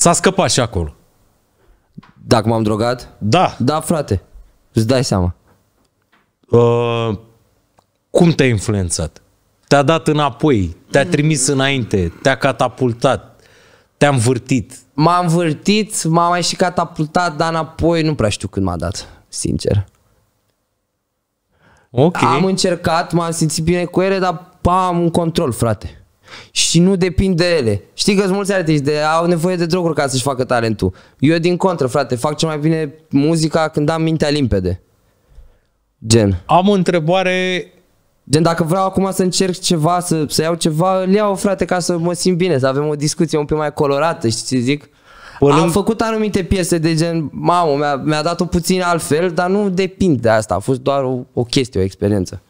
S-a scăpat și acolo. Dacă m-am drogat? Da. Da, frate. Îți dai seama. Uh, cum te-a influențat? Te-a dat înapoi, te-a trimis înainte, te-a catapultat, te-a învârtit. M-am învârtit, m-a mai și catapultat, dar înapoi nu prea știu când m-a dat, sincer. Ok. Am încercat, m-am simțit bine cu ele, dar am un control, frate și nu depind de ele. Știi că sunt mulți artiști de au nevoie de droguri ca să-și facă talentul. Eu din contră, frate, fac cel mai bine muzica când am mintea limpede. Gen. Am o întrebare Gen, dacă vreau acum să încerc ceva, să, să iau ceva, le iau, frate, ca să mă simt bine, să avem o discuție un pic mai colorată, știi ce zic? Până... Am făcut anumite piese de gen, mamă, mi-a, mi dat-o puțin altfel, dar nu depind de asta, a fost doar o, o chestie, o experiență.